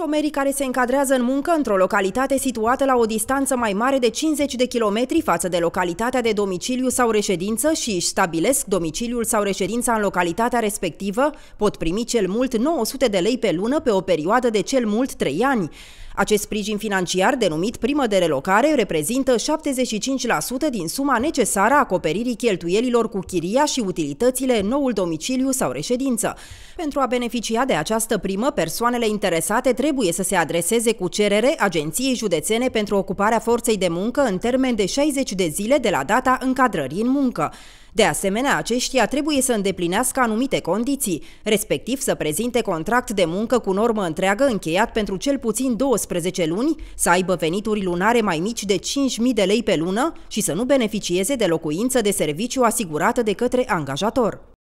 Șomerii care se încadrează în muncă într-o localitate situată la o distanță mai mare de 50 de kilometri față de localitatea de domiciliu sau reședință și își stabilesc domiciliul sau reședința în localitatea respectivă pot primi cel mult 900 de lei pe lună pe o perioadă de cel mult 3 ani. Acest sprijin financiar, denumit primă de relocare, reprezintă 75% din suma necesară a acoperirii cheltuielilor cu chiria și utilitățile în noul domiciliu sau reședință. Pentru a beneficia de această primă, persoanele interesate trebuie trebuie să se adreseze cu cerere Agenției Județene pentru Ocuparea Forței de Muncă în termen de 60 de zile de la data încadrării în muncă. De asemenea, aceștia trebuie să îndeplinească anumite condiții, respectiv să prezinte contract de muncă cu normă întreagă încheiat pentru cel puțin 12 luni, să aibă venituri lunare mai mici de 5.000 de lei pe lună și să nu beneficieze de locuință de serviciu asigurată de către angajator.